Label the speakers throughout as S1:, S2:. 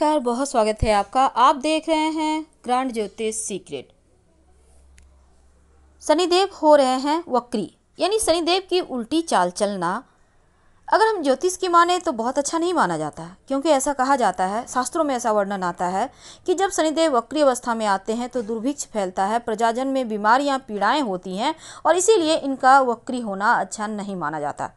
S1: नमस्कार बहुत स्वागत है आपका आप देख रहे हैं ग्रांड ज्योतिष सीक्रेट शनिदेव हो रहे हैं वक्री यानी शनिदेव की उल्टी चाल चलना अगर हम ज्योतिष की माने तो बहुत अच्छा नहीं माना जाता है क्योंकि ऐसा कहा जाता है शास्त्रों में ऐसा वर्णन आता है कि जब शनिदेव वक्री अवस्था में आते हैं तो दुर्भिक्ष फैलता है प्रजाजन में बीमारियां पीड़ाएं होती हैं और इसीलिए इनका वक्री होना अच्छा नहीं माना जाता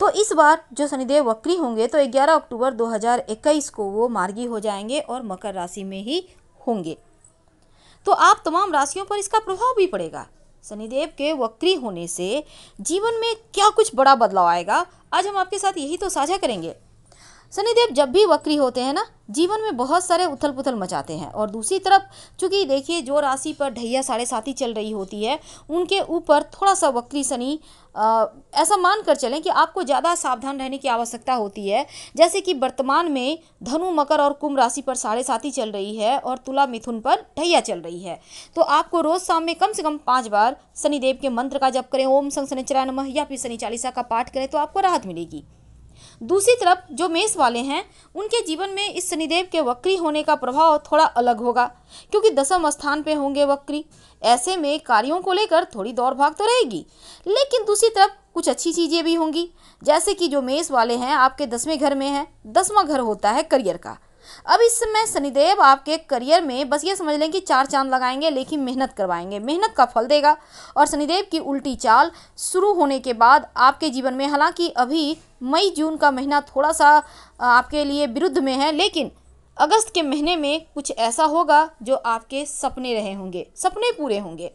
S1: तो इस बार जो शनिदेव वक्री होंगे तो 11 अक्टूबर 2021 को वो मार्गी हो जाएंगे और मकर राशि में ही होंगे तो आप तमाम राशियों पर इसका प्रभाव भी पड़ेगा शनिदेव के वक्री होने से जीवन में क्या कुछ बड़ा बदलाव आएगा आज हम आपके साथ यही तो साझा करेंगे शनिदेव जब भी वक्री होते हैं ना जीवन में बहुत सारे उथल पुथल मचाते हैं और दूसरी तरफ चूंकि देखिए जो राशि पर ढैया साढ़े साथी चल रही होती है उनके ऊपर थोड़ा सा वक्री शनि ऐसा मान कर चलें कि आपको ज़्यादा सावधान रहने की आवश्यकता होती है जैसे कि वर्तमान में धनु मकर और कुंभ राशि पर साढ़े साथी चल रही है और तुला मिथुन पर ढैया चल रही है तो आपको रोज़ शाम में कम से कम पाँच बार शनिदेव के मंत्र का जप करें ओम संग शनिचरा नमह या फिर शनि चालीसा का पाठ करें तो आपको राहत मिलेगी दूसरी तरफ जो मेष वाले हैं उनके जीवन में इस शनिदेव के वक्री होने का प्रभाव थोड़ा अलग होगा क्योंकि दसम स्थान पे होंगे वक्री ऐसे में कार्यों को लेकर थोड़ी दौड़ भाग तो रहेगी लेकिन दूसरी तरफ कुछ अच्छी चीज़ें भी होंगी जैसे कि जो मेष वाले हैं आपके दसवें घर में हैं दसवां घर होता है करियर का अब इस समय शनिदेव आपके करियर में बस ये समझ लें कि चार चांद लगाएंगे लेकिन मेहनत करवाएंगे मेहनत का फल देगा और शनिदेव की उल्टी चाल शुरू होने के बाद आपके जीवन में हालांकि अभी मई जून का महीना थोड़ा सा आपके लिए विरुद्ध में है लेकिन अगस्त के महीने में कुछ ऐसा होगा जो आपके सपने रहे होंगे सपने पूरे होंगे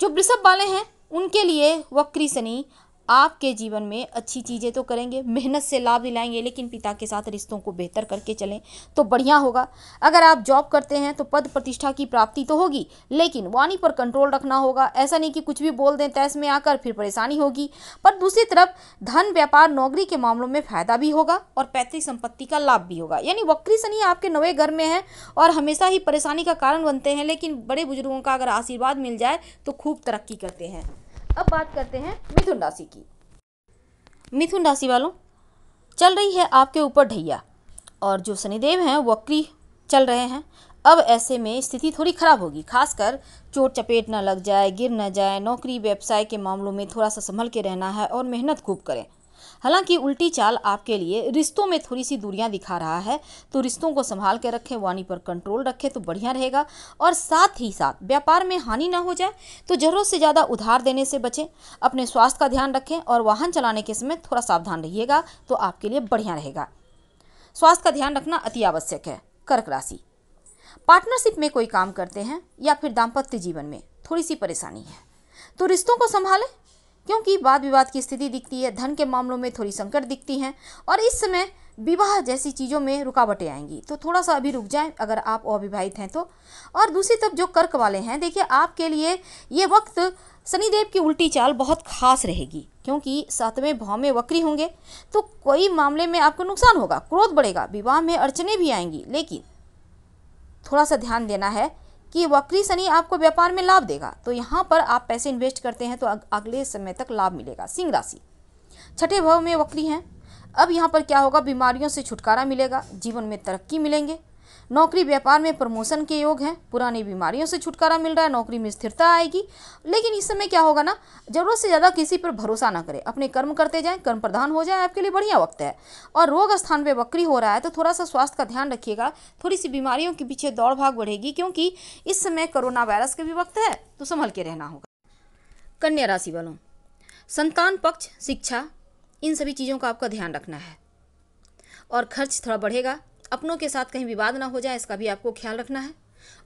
S1: जो वृषभ वाले हैं उनके लिए वक्री शनि आपके जीवन में अच्छी चीज़ें तो करेंगे मेहनत से लाभ दिलाएंगे लेकिन पिता के साथ रिश्तों को बेहतर करके चलें तो बढ़िया होगा अगर आप जॉब करते हैं तो पद प्रतिष्ठा की प्राप्ति तो होगी लेकिन वाणी पर कंट्रोल रखना होगा ऐसा नहीं कि कुछ भी बोल दें तैस में आकर फिर परेशानी होगी पर दूसरी तरफ धन व्यापार नौकरी के मामलों में फ़ायदा भी होगा और पैतृक संपत्ति का लाभ भी होगा यानी वक्री शनि आपके नवे घर में है और हमेशा ही परेशानी का कारण बनते हैं लेकिन बड़े बुजुर्गों का अगर आशीर्वाद मिल जाए तो खूब तरक्की करते हैं अब बात करते हैं मिथुन राशि की मिथुन राशि वालों चल रही है आपके ऊपर ढैया और जो शनिदेव हैं वक्री चल रहे हैं अब ऐसे में स्थिति थोड़ी ख़राब होगी खासकर चोट चपेट ना लग जाए गिर ना जाए नौकरी व्यवसाय के मामलों में थोड़ा सा संभल के रहना है और मेहनत खूब करें हालांकि उल्टी चाल आपके लिए रिश्तों में थोड़ी सी दूरियां दिखा रहा है तो रिश्तों को संभाल के रखें वाणी पर कंट्रोल रखें तो बढ़िया रहेगा और साथ ही साथ व्यापार में हानि ना हो जाए तो ज़रूरत से ज़्यादा उधार देने से बचें अपने स्वास्थ्य का ध्यान रखें और वाहन चलाने के समय थोड़ा सावधान रहिएगा तो आपके लिए बढ़िया रहेगा स्वास्थ्य का ध्यान रखना अति आवश्यक है कर्क राशि पार्टनरशिप में कोई काम करते हैं या फिर दाम्पत्य जीवन में थोड़ी सी परेशानी है तो रिश्तों को संभालें क्योंकि वाद विवाद की स्थिति दिखती है धन के मामलों में थोड़ी संकट दिखती हैं और इस समय विवाह जैसी चीज़ों में रुकावटें आएंगी तो थोड़ा सा अभी रुक जाएं अगर आप अविवाहित हैं तो और दूसरी तरफ जो कर्क वाले हैं देखिए आपके लिए ये वक्त शनिदेव की उल्टी चाल बहुत खास रहेगी क्योंकि सातवें भाव में वक्री होंगे तो कोई मामले में आपको नुकसान होगा क्रोध बढ़ेगा विवाह में अड़चने भी आएंगी लेकिन थोड़ा सा ध्यान देना है कि वक्री शनि आपको व्यापार में लाभ देगा तो यहाँ पर आप पैसे इन्वेस्ट करते हैं तो अगले समय तक लाभ मिलेगा सिंह राशि छठे भाव में वक्री हैं अब यहाँ पर क्या होगा बीमारियों से छुटकारा मिलेगा जीवन में तरक्की मिलेंगे नौकरी व्यापार में प्रमोशन के योग हैं पुरानी बीमारियों से छुटकारा मिल रहा है नौकरी में स्थिरता आएगी लेकिन इस समय क्या होगा ना ज़रूरत से ज़्यादा किसी पर भरोसा ना करें अपने कर्म करते जाएं कर्म प्रधान हो जाए आपके लिए बढ़िया वक्त है और रोग स्थान पर वक्री हो रहा है तो थोड़ा सा स्वास्थ्य का ध्यान रखिएगा थोड़ी सी बीमारियों के पीछे दौड़ भाग बढ़ेगी क्योंकि इस समय कोरोना वायरस का भी वक्त है तो संभल के रहना होगा कन्या राशि वालों संतान पक्ष शिक्षा इन सभी चीज़ों का आपका ध्यान रखना है और खर्च थोड़ा बढ़ेगा अपनों के साथ कहीं विवाद ना हो जाए इसका भी आपको ख्याल रखना है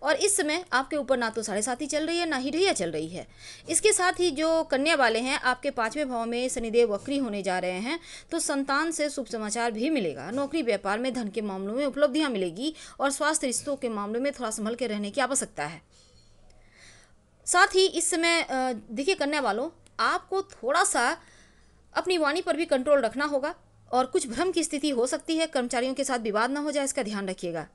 S1: और इस समय आपके ऊपर ना तो साढ़े साथी चल रही है ना ही ढैया चल रही है इसके साथ ही जो कन्या वाले हैं आपके पाँचवें भाव में शनिदेव वक्री होने जा रहे हैं तो संतान से शुभ समाचार भी मिलेगा नौकरी व्यापार में धन के मामलों में उपलब्धियाँ मिलेगी और स्वास्थ्य रिश्तों के मामलों में थोड़ा संभल के रहने की आवश्यकता है साथ ही इस समय देखिए कन्या वालों आपको थोड़ा सा अपनी वाणी पर भी कंट्रोल रखना होगा और कुछ भ्रम की स्थिति हो सकती है कर्मचारियों के साथ विवाद ना हो जाए इसका ध्यान रखिएगा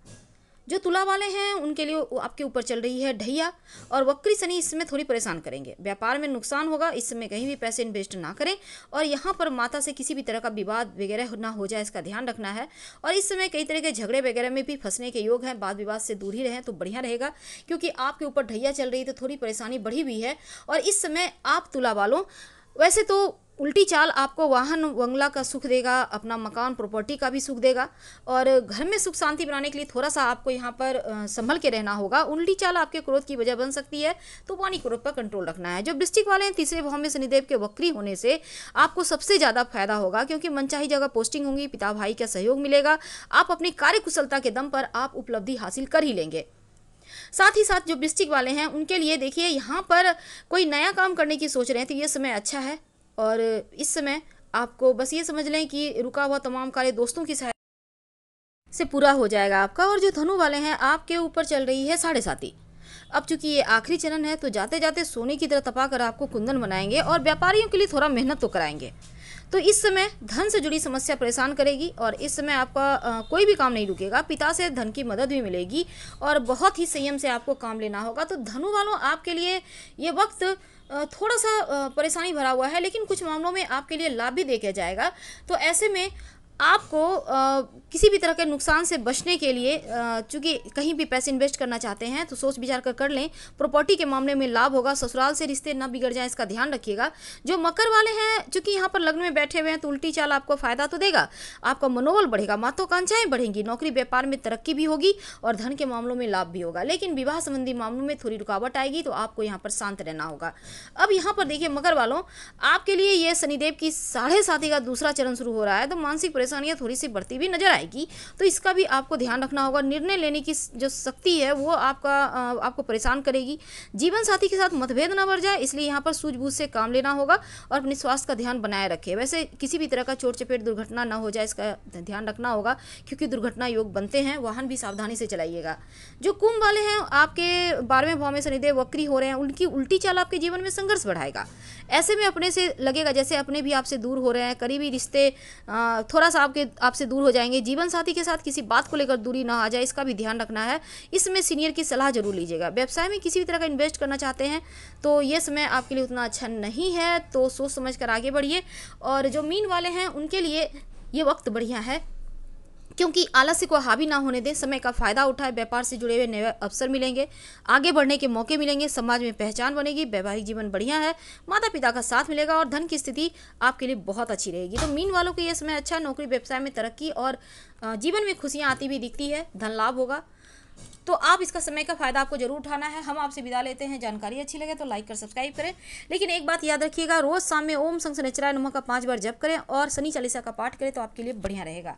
S1: जो तुला वाले हैं उनके लिए आपके ऊपर चल रही है ढैया और वक्री शनि इसमें थोड़ी परेशान करेंगे व्यापार में नुकसान होगा इस समय कहीं भी पैसे इन्वेस्ट ना करें और यहाँ पर माता से किसी भी तरह का विवाद वगैरह ना हो जाए इसका ध्यान रखना है और इस समय कई तरह के झगड़े वगैरह में भी फंसने के योग हैं वाद विवाद से दूर ही रहें तो बढ़िया रहेगा क्योंकि आपके ऊपर ढैया चल रही है तो थोड़ी परेशानी बढ़ी हुई है और इस समय आप तुला वालों वैसे तो उल्टी चाल आपको वाहन बंगला का सुख देगा अपना मकान प्रॉपर्टी का भी सुख देगा और घर में सुख शांति बनाने के लिए थोड़ा सा आपको यहाँ पर संभल के रहना होगा उल्टी चाल आपके क्रोध की वजह बन सकती है तो पानी क्रोध पर कंट्रोल रखना है जो वृष्टिक वाले हैं तीसरे भाव में शनिदेव के वक्री होने से आपको सबसे ज़्यादा फायदा होगा क्योंकि मनचाही जगह पोस्टिंग होंगी पिता भाई का सहयोग मिलेगा आप अपनी कार्य कुशलता के दम पर आप उपलब्धि हासिल कर ही लेंगे साथ ही साथ जो बिस्टिक वाले हैं उनके लिए देखिए यहाँ पर कोई नया काम करने की सोच रहे हैं तो ये समय अच्छा है और इस समय आपको बस ये समझ लें कि रुका हुआ तमाम कार्य दोस्तों की सहायता से पूरा हो जाएगा आपका और जो धनु वाले हैं आपके ऊपर चल रही है साढ़े साथी अब चूंकि ये आखिरी चरण है तो जाते जाते सोने की तरह तपाकर आपको कुंदन बनाएंगे और व्यापारियों के लिए थोड़ा मेहनत तो कराएंगे तो इस समय धन से जुड़ी समस्या परेशान करेगी और इस समय आपका कोई भी काम नहीं रुकेगा पिता से धन की मदद भी मिलेगी और बहुत ही संयम से आपको काम लेना होगा तो धनु वालों आपके लिए ये वक्त थोड़ा सा परेशानी भरा हुआ है लेकिन कुछ मामलों में आपके लिए लाभ भी देखा जाएगा तो ऐसे में आपको आ, किसी भी तरह के नुकसान से बचने के लिए चूंकि कहीं भी पैसे इन्वेस्ट करना चाहते हैं तो सोच विचार कर कर लें प्रॉपर्टी के मामले में लाभ होगा ससुराल से रिश्ते ना बिगड़ जाएं इसका ध्यान रखिएगा जो मकर वाले हैं चूंकि यहाँ पर लग्न में बैठे हुए हैं तो उल्टी चाल आपको फ़ायदा तो देगा आपका मनोबल बढ़ेगा महत्वाकांक्षाएँ बढ़ेंगी नौकरी व्यापार में तरक्की भी होगी और धन के मामलों में लाभ भी होगा लेकिन विवाह संबंधी मामलों में थोड़ी रुकावट आएगी तो आपको यहाँ पर शांत रहना होगा अब यहाँ पर देखिए मकर वालों आपके लिए ये शनिदेव की साढ़े साथी का दूसरा चरण शुरू हो रहा है तो मानसिक परेशान परेशानियां थोड़ी सी बढ़ती भी नजर आएगी तो इसका भी आपको ध्यान रखना होगा निर्णय लेने की जो शक्ति है वो आपका आपको परेशान करेगी जीवन साथी के साथ मतभेद ना बढ़ जाए इसलिए यहाँ पर सूझबूझ से काम लेना होगा और अपने स्वास्थ्य का ध्यान बनाए रखे वैसे किसी भी तरह का चोट चपेट दुर्घटना ना हो जाए इसका ध्यान रखना होगा क्योंकि दुर्घटना योग बनते हैं वाहन भी सावधानी से चलाइएगा जो कुंभ वाले हैं आपके बारहवें भाव में शनिदेव वक्री हो रहे हैं उनकी उल्टी चाल आपके जीवन में संघर्ष बढ़ाएगा ऐसे में अपने से लगेगा जैसे अपने भी आपसे दूर हो रहे हैं करीबी रिश्ते थोड़ा सा आपके आपसे दूर हो जाएंगे जीवन साथी के साथ किसी बात को लेकर दूरी ना आ जाए इसका भी ध्यान रखना है इसमें सीनियर की सलाह जरूर लीजिएगा व्यवसाय में किसी भी तरह का इन्वेस्ट करना चाहते हैं तो ये समय आपके लिए उतना अच्छा नहीं है तो सोच समझ कर आगे बढ़िए और जो मीन वाले हैं उनके लिए ये वक्त बढ़िया है क्योंकि आलस्य को हावी ना होने दें समय का फायदा उठाए व्यापार से जुड़े हुए नए अवसर मिलेंगे आगे बढ़ने के मौके मिलेंगे समाज में पहचान बनेगी वैवाहिक जीवन बढ़िया है माता पिता का साथ मिलेगा और धन की स्थिति आपके लिए बहुत अच्छी रहेगी तो मीन वालों को यह समय अच्छा नौकरी व्यवसाय में तरक्की और जीवन में खुशियाँ आती हुई दिखती है धन लाभ होगा तो आप इसका समय का फायदा आपको जरूर उठाना है हम आपसे विदा लेते हैं जानकारी अच्छी लगे तो लाइक कर सब्सक्राइब करें लेकिन एक बात याद रखिएगा रोज शाम में ओम संग सनचराय नमक का पांच बार जप करें और शनि चालीसा का पाठ करें तो आपके लिए बढ़िया रहेगा